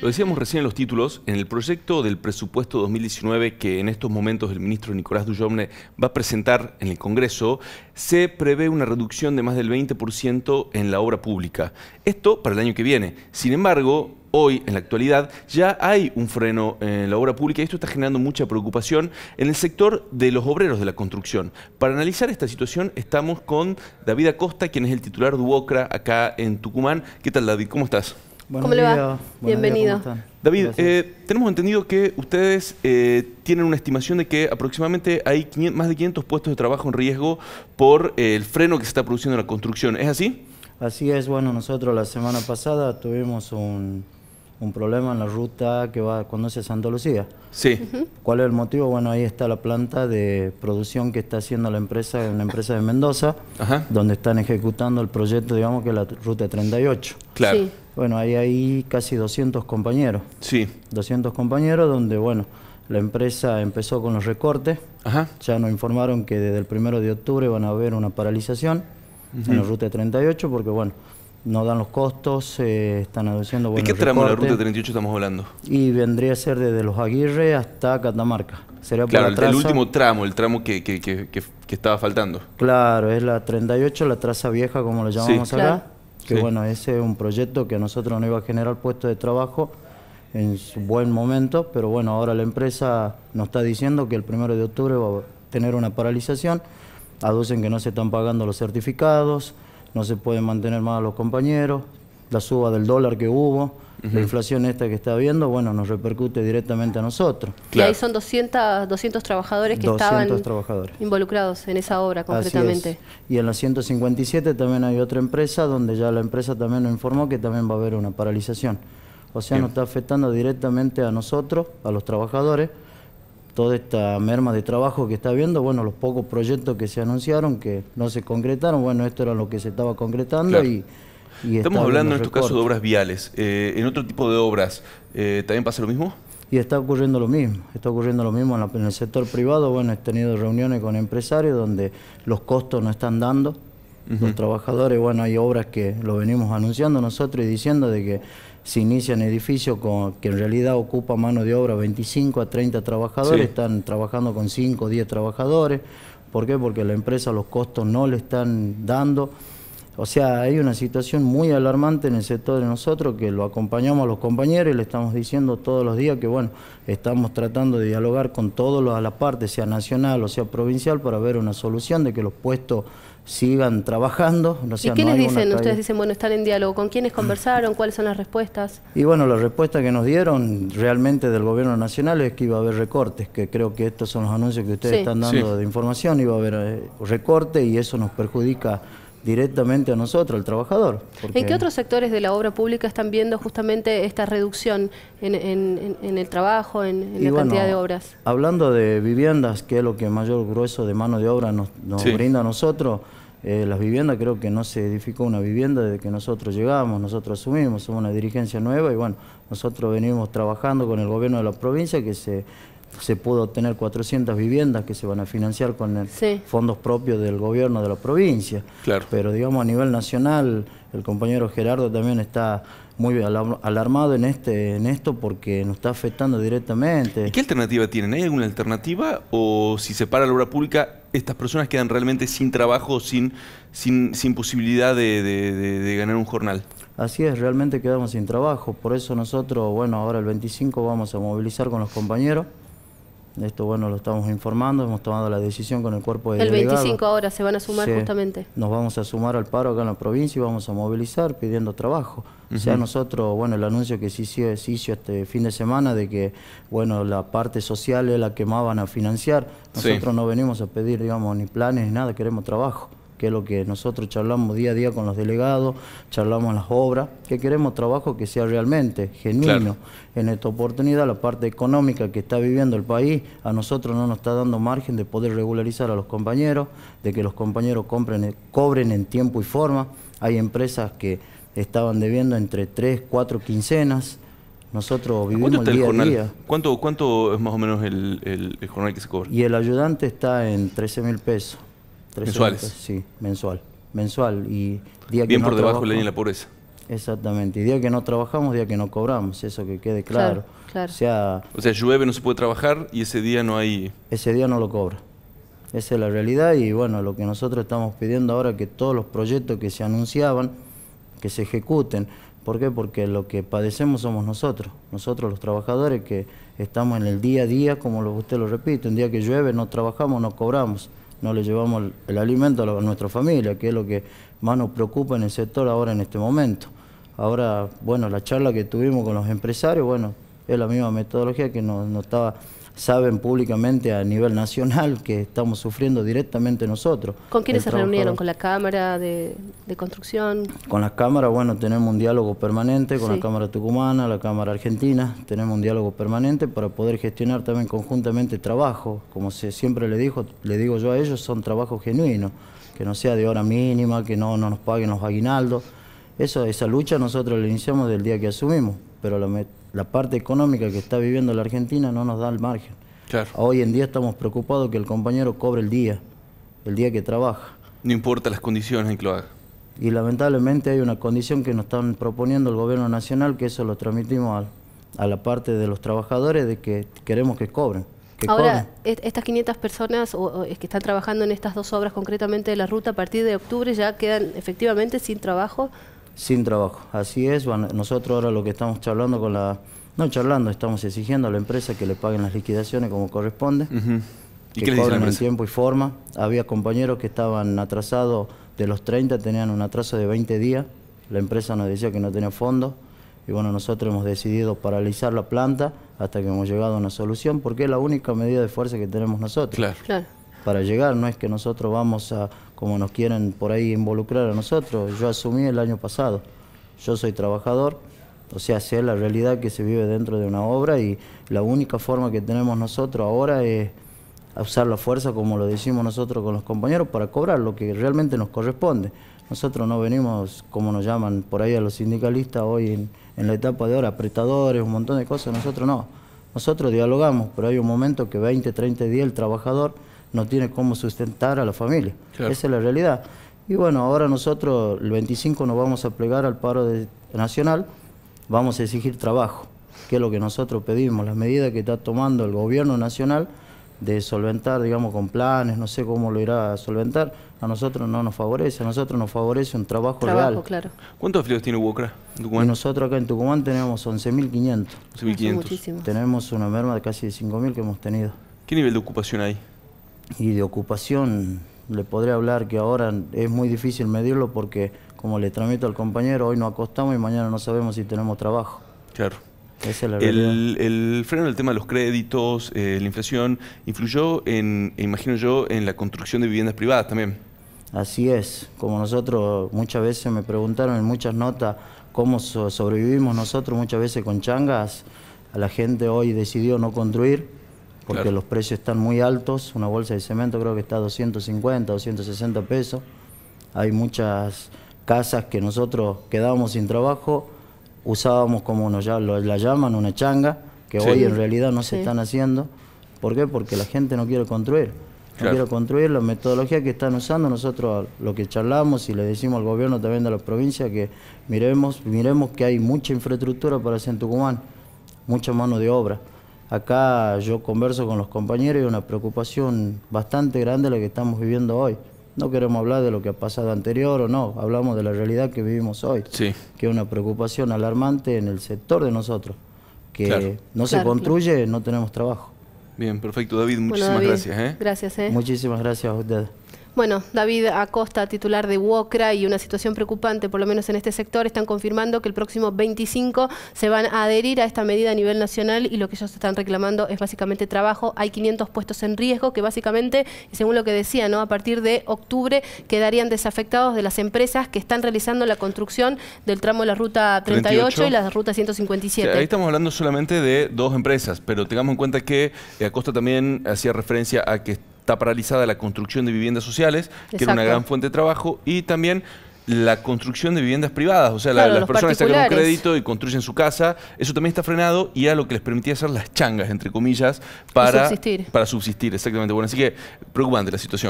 Lo decíamos recién en los títulos, en el proyecto del presupuesto 2019 que en estos momentos el ministro Nicolás Dujovne va a presentar en el Congreso, se prevé una reducción de más del 20% en la obra pública. Esto para el año que viene. Sin embargo, hoy, en la actualidad, ya hay un freno en la obra pública y esto está generando mucha preocupación en el sector de los obreros de la construcción. Para analizar esta situación estamos con David Acosta, quien es el titular de UOCRA acá en Tucumán. ¿Qué tal, David? ¿Cómo estás? ¿Cómo le va? Bienvenido. David, eh, tenemos entendido que ustedes eh, tienen una estimación de que aproximadamente hay más de 500 puestos de trabajo en riesgo por eh, el freno que se está produciendo en la construcción. ¿Es así? Así es. Bueno, nosotros la semana pasada tuvimos un, un problema en la ruta que va, a Santa Lucía. Sí. ¿Cuál es el motivo? Bueno, ahí está la planta de producción que está haciendo la empresa, una empresa de Mendoza, donde están ejecutando el proyecto, digamos, que es la ruta 38. Claro. Bueno, ahí hay casi 200 compañeros. Sí. 200 compañeros donde, bueno, la empresa empezó con los recortes. Ajá. Ya nos informaron que desde el primero de octubre van a haber una paralización en la ruta 38 porque, bueno, no dan los costos, eh, están aduciendo buenos ¿De qué tramo de la Ruta 38 estamos hablando? Y vendría a ser desde Los Aguirre hasta Catamarca. Sería claro, por el último tramo, el tramo que, que, que, estaba faltando. Claro, es la 38, la traza vieja como lo llamamos acá. Que bueno, ese es un proyecto que a nosotros no iba a generar puestos de trabajo en su buen momento, pero bueno, ahora la empresa nos está diciendo que el primero de octubre va a tener una paralización, aducen que no se están pagando los certificados, no se pueden mantener más a los compañeros, la suba del dólar que hubo, la inflación esta que está habiendo, bueno, nos repercute directamente a nosotros. Y ahí son 200, 200 trabajadores que estaban involucrados en esa obra concretamente. Y en la 157 también hay otra empresa donde ya la empresa también nos informó que también va a haber una paralización. O sea, nos está afectando directamente a nosotros, a los trabajadores, de esta merma de trabajo que está viendo, bueno, los pocos proyectos que se anunciaron que no se concretaron, bueno, esto era lo que se estaba concretando y, y... Estamos hablando en estos caso de obras viales. Eh, ¿En otro tipo de obras eh, también pasa lo mismo? Y está ocurriendo lo mismo, está ocurriendo lo mismo en, en el sector privado. Bueno, he tenido reuniones con empresarios donde los costos no están dando, los trabajadores, bueno, hay obras que lo venimos anunciando nosotros y diciendo de que se inician edificios con, que en realidad ocupa mano de obra 25 a 30 trabajadores, están trabajando con 5 o 10 trabajadores. ¿Por qué? Porque la empresa los costos no le están dando. O sea, hay una situación muy alarmante en el sector de nosotros que lo acompañamos a los compañeros y le estamos diciendo todos los días que, bueno, estamos tratando de dialogar con todos a la parte, sea nacional o sea provincial, para ver una solución de que los puestos sigan trabajando. ¿Y qué les dicen? Ustedes dicen, bueno, están en diálogo. ¿Con quiénes conversaron? ¿Cuáles son las respuestas? Y bueno, la respuesta que nos dieron realmente del Gobierno Nacional es que iba a haber recortes, que creo que estos son los anuncios que ustedes están dando de información, iba a haber eh, recorte y eso nos perjudica directamente a nosotros, al trabajador. ¿En qué otros sectores de la obra pública están viendo justamente esta reducción en, el trabajo, en, la cantidad de obras? Hablando de viviendas, que es lo que mayor grueso de mano de obra nos, brinda a nosotros, eh, las viviendas creo que no se edificó una vivienda desde que nosotros llegamos, nosotros asumimos, somos una dirigencia nueva y bueno, nosotros venimos trabajando con el gobierno de la provincia que se se pudo obtener 400 viviendas que se van a financiar con eh, fondos propios del gobierno de la provincia. Pero digamos a nivel nacional, el compañero Gerardo también está muy alarmado en este en esto porque nos está afectando directamente. qué alternativa tienen? ¿Hay alguna alternativa o si se para la obra pública estas personas quedan realmente sin trabajo, sin sin, posibilidad de ganar un jornal? Así es, realmente quedamos sin trabajo, por eso nosotros, bueno, ahora el 25 vamos a movilizar con los compañeros esto, bueno, lo estamos informando, hemos tomado la decisión con el cuerpo de El 25 ahora se van a sumar justamente. Nos vamos a sumar al paro acá en la provincia y vamos a movilizar pidiendo trabajo. O sea, nosotros, bueno, el anuncio que se hizo, se este fin de semana de que, bueno, la parte social es la que más van a financiar. Nosotros no venimos a pedir, digamos, ni planes ni nada, queremos trabajo que es lo que nosotros charlamos día a día con los delegados, charlamos las obras, que queremos trabajo que sea realmente genuino. En esta oportunidad, la parte económica que está viviendo el país, a nosotros no nos está dando margen de poder regularizar a los compañeros, de que los compañeros cobren en tiempo y forma. Hay empresas que estaban debiendo entre 3, 4 quincenas. Nosotros vivimos el día a día. ¿Cuánto, es más o menos el, el, jornal que se cobra? Y el ayudante está en 13 mil pesos mensuales. Pues, sí, mensual. Mensual. Y día que Bien por debajo de la línea de la pobreza. Exactamente. Y día que no trabajamos, día que no cobramos, eso que quede claro. O, sea, o sea, llueve, no se puede trabajar y ese día no hay... Ese día no lo cobra. Esa es la realidad y bueno, lo que nosotros estamos pidiendo ahora es que todos los proyectos que se anunciaban, que se ejecuten. ¿Por qué? Porque lo que padecemos somos nosotros, nosotros los trabajadores que estamos en el día a día, como usted lo repite, un día que llueve no trabajamos, no cobramos no le llevamos el, alimento a, nuestra familia, que es lo que más nos preocupa en el sector ahora en este momento. Ahora, bueno, la charla que tuvimos con los empresarios, bueno, es la misma metodología que nos, estaba saben públicamente a nivel nacional que estamos sufriendo directamente nosotros. ¿Con quiénes se reunieron? ¿Con la Cámara de, Construcción? Con la Cámara, bueno, tenemos un diálogo permanente con la Cámara Tucumana, la Cámara Argentina, tenemos un diálogo permanente para poder gestionar también conjuntamente trabajo. Como se, siempre le, dijo, le digo yo a ellos, son trabajos genuinos, que no sea de hora mínima, que no, nos paguen los aguinaldos. Eso, esa lucha nosotros la iniciamos del día que asumimos, pero la, la parte económica que está viviendo la Argentina no nos da el margen. Hoy en día estamos preocupados que el compañero cobre el día, el día que trabaja. No importa las condiciones en que lo Y lamentablemente hay una condición que nos están proponiendo el gobierno nacional, que eso lo transmitimos a, la parte de los trabajadores, de que queremos que cobren. Ahora, estas 500 personas que están trabajando en estas dos obras concretamente de la ruta, a partir de octubre ya quedan efectivamente sin trabajo sin trabajo. Así es, nosotros ahora lo que estamos charlando con la... No charlando, estamos exigiendo a la empresa que le paguen las liquidaciones como corresponde, ¿Y que cobren en tiempo y forma. Había compañeros que estaban atrasados de los 30, tenían un atraso de 20 días. La empresa nos decía que no tenía fondos. Y bueno, nosotros hemos decidido paralizar la planta hasta que hemos llegado a una solución, porque es la única medida de fuerza que tenemos nosotros. claro para llegar, no es que nosotros vamos a, como nos quieren por ahí involucrar a nosotros, yo asumí el año pasado, yo soy trabajador, o sea, sé la realidad que se vive dentro de una obra y la única forma que tenemos nosotros ahora es usar la fuerza, como lo decimos nosotros con los compañeros, para cobrar lo que realmente nos corresponde. Nosotros no venimos, como nos llaman por ahí a los sindicalistas hoy en, en la etapa de ahora, apretadores, un montón de cosas, nosotros no. Nosotros dialogamos, pero hay un momento que 20, 30 días el trabajador no tiene cómo sustentar a la familia. Esa es la realidad. Y bueno, ahora nosotros el 25 nos vamos a plegar al paro nacional, vamos a exigir trabajo, que es lo que nosotros pedimos, las medidas que está tomando el gobierno nacional de solventar, digamos, con planes, no sé cómo lo irá a solventar, a nosotros no nos favorece, a nosotros nos favorece un trabajo, trabajo Claro. ¿Cuántos afiliados tiene UOCRA nosotros acá en Tucumán tenemos 11.500. 11.500. Tenemos una merma de casi 5.000 que hemos tenido. ¿Qué nivel de ocupación hay? y de ocupación le podría hablar que ahora es muy difícil medirlo porque, como le transmito al compañero, hoy nos acostamos y mañana no sabemos si tenemos trabajo. Claro. Esa es la el, el, freno del tema de los créditos, eh, la inflación, influyó, en, e imagino yo, en la construcción de viviendas privadas también. Así es, como nosotros muchas veces me preguntaron en muchas notas cómo sobrevivimos nosotros muchas veces con changas, a la gente hoy decidió no construir, porque los precios están muy altos. Una bolsa de cemento creo que está a 250, 260 pesos. Hay muchas casas que nosotros quedábamos sin trabajo, usábamos como nos, la llaman, una changa, que hoy en realidad no se están haciendo. ¿Por qué? Porque la gente no quiere construir. No quiere construir la metodología que están usando. Nosotros lo que charlamos y le decimos al gobierno también de la provincia que miremos, miremos que hay mucha infraestructura para hacer en Tucumán, mucha mano de obra. Acá yo converso con los compañeros y una preocupación bastante grande la que estamos viviendo hoy. No queremos hablar de lo que ha pasado anterior o no, hablamos de la realidad que vivimos hoy, que es una preocupación alarmante en el sector de nosotros, que no se construye, no tenemos trabajo. Bien, perfecto, David, muchísimas gracias. ¿eh? Gracias, ¿eh? Muchísimas gracias a ustedes. Bueno, David Acosta, titular de UOCRA, y una situación preocupante, por lo menos en este sector, están confirmando que el próximo 25 se van a adherir a esta medida a nivel nacional y lo que ellos están reclamando es básicamente trabajo. Hay 500 puestos en riesgo que básicamente, según lo que decía, ¿no? a partir de octubre quedarían desafectados de las empresas que están realizando la construcción del tramo de la ruta 38, 38. y la ruta 157. Ahí estamos hablando solamente de dos empresas, pero tengamos en cuenta que eh, Acosta también hacía referencia a que está paralizada la construcción de viviendas sociales, que era una gran fuente de trabajo, y también la construcción de viviendas privadas, o sea, las personas sacan un crédito y construyen su casa, eso también está frenado y a lo que les permitía hacer las changas, entre comillas, para subsistir. Para subsistir, exactamente. Bueno, así que preocupante la situación.